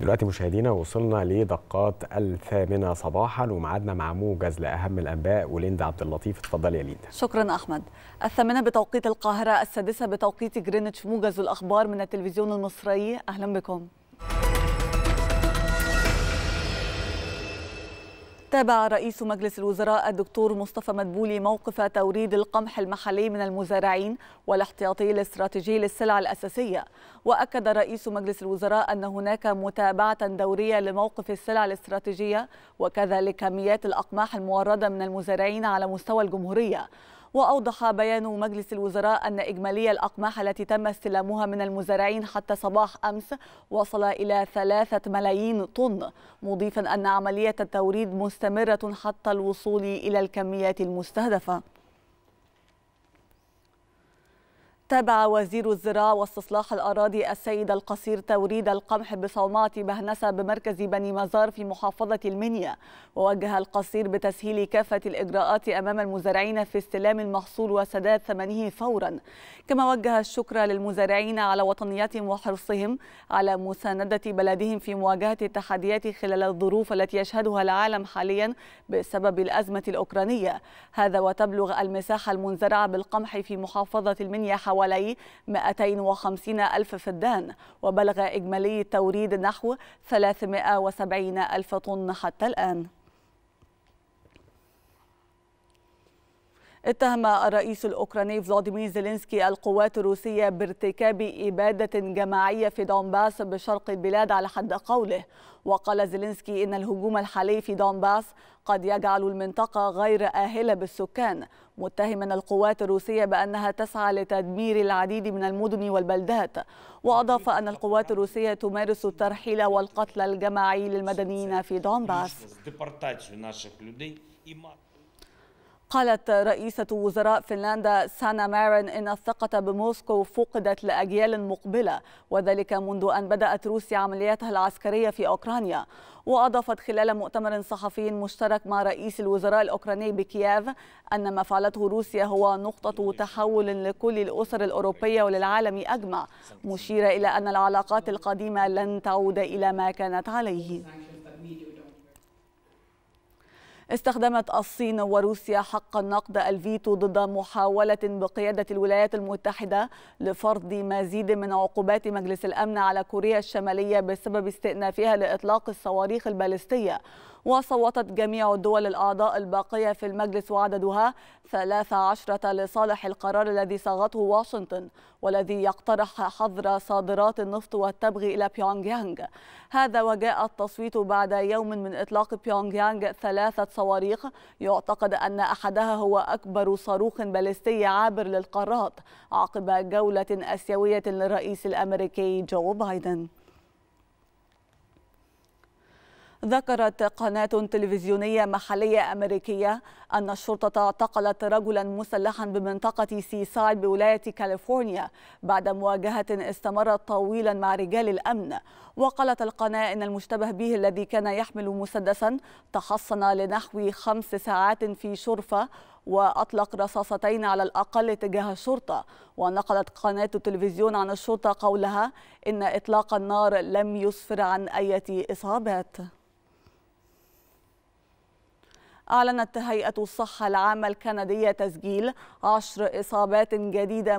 دلوقتي مشاهدينا وصلنا لدقات الثامنة صباحا ومعادنا مع موجز لأهم الأنباء وليندا عبد اللطيف اتفضل يا ليندا شكرا أحمد الثامنة بتوقيت القاهرة السادسة بتوقيت جرينتش موجز الأخبار من التلفزيون المصري أهلا بكم تابع رئيس مجلس الوزراء الدكتور مصطفى مدبولي موقف توريد القمح المحلي من المزارعين والاحتياطي الاستراتيجي للسلع الأساسية وأكد رئيس مجلس الوزراء أن هناك متابعة دورية لموقف السلع الاستراتيجية وكذلك كميات الأقماح الموردة من المزارعين على مستوى الجمهورية وأوضح بيان مجلس الوزراء أن إجمالي الأقماح التي تم استلامها من المزارعين حتى صباح أمس وصل إلى ثلاثة ملايين طن مضيفا أن عملية التوريد مستمرة حتى الوصول إلى الكميات المستهدفة تابع وزير الزراعة واستصلاح الأراضي السيد القصير توريد القمح بصومعة بهنسة بمركز بني مزار في محافظة المنيا ووجه القصير بتسهيل كافة الإجراءات أمام المزارعين في استلام المحصول وسداد ثمنه فورا كما وجه الشكر للمزارعين على وطنيتهم وحرصهم على مساندة بلدهم في مواجهة التحديات خلال الظروف التي يشهدها العالم حاليا بسبب الأزمة الأوكرانية هذا وتبلغ المساحة المنزرعة بالقمح في محافظة المنيا حوالي حوالي 250 ألف فدان وبلغ إجمالي توريد نحو 370 ألف طن حتى الآن اتهم الرئيس الأوكراني فلاديمير زيلينسكي القوات الروسية بارتكاب إبادة جماعية في دونباس بشرق البلاد على حد قوله وقال زيلينسكي إن الهجوم الحالي في دونباس قد يجعل المنطقة غير آهلة بالسكان متهما القوات الروسية بأنها تسعى لتدمير العديد من المدن والبلدات وأضاف أن القوات الروسية تمارس الترحيل والقتل الجماعي للمدنيين في دونباس قالت رئيسة وزراء فنلندا سانا مارين إن الثقة بموسكو فقدت لأجيال مقبلة وذلك منذ أن بدأت روسيا عملياتها العسكرية في أوكرانيا وأضافت خلال مؤتمر صحفي مشترك مع رئيس الوزراء الأوكراني بكييف أن ما فعلته روسيا هو نقطة تحول لكل الأسر الأوروبية وللعالم أجمع مشيرة إلى أن العلاقات القديمة لن تعود إلى ما كانت عليه استخدمت الصين وروسيا حق النقد الفيتو ضد محاولة بقيادة الولايات المتحدة لفرض مزيد من عقوبات مجلس الأمن على كوريا الشمالية بسبب استئنافها لإطلاق الصواريخ البالستية وصوتت جميع الدول الأعضاء الباقية في المجلس وعددها 13 لصالح القرار الذي صاغته واشنطن والذي يقترح حظر صادرات النفط والتبغ إلى بيونغ يانغ هذا وجاء التصويت بعد يوم من إطلاق بيونغ يانغ ثلاثة صواريخ يعتقد أن أحدها هو أكبر صاروخ باليستي عابر للقارات عقب جولة آسيوية للرئيس الأمريكي جو بايدن ذكرت قناة تلفزيونية محلية أمريكية أن الشرطة اعتقلت رجلا مسلحا بمنطقة سيسايد بولاية كاليفورنيا بعد مواجهة استمرت طويلا مع رجال الأمن وقالت القناة أن المشتبه به الذي كان يحمل مسدسا تحصن لنحو خمس ساعات في شرفة وأطلق رصاصتين على الأقل تجاه الشرطة ونقلت قناة التلفزيون عن الشرطة قولها إن إطلاق النار لم يسفر عن أي إصابات أعلنت هيئة الصحة العامة الكندية تسجيل 10 إصابات جديدة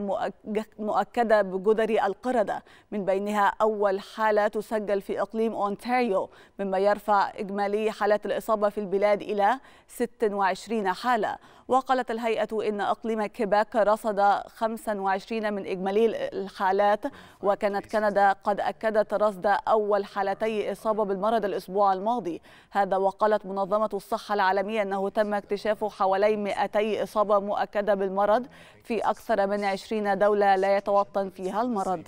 مؤكدة بجدري القردة من بينها أول حالة تسجل في إقليم أونتاريو مما يرفع إجمالي حالات الإصابة في البلاد إلى 26 حالة وقالت الهيئة إن إقليم كيباك رصد 25 من إجمالي الحالات وكانت كندا قد أكدت رصد أول حالتي إصابة بالمرض الأسبوع الماضي هذا وقالت منظمة الصحة العالمية العالمي أنه تم اكتشاف حوالي 200 إصابة مؤكدة بالمرض في أكثر من 20 دولة لا يتوطن فيها المرض.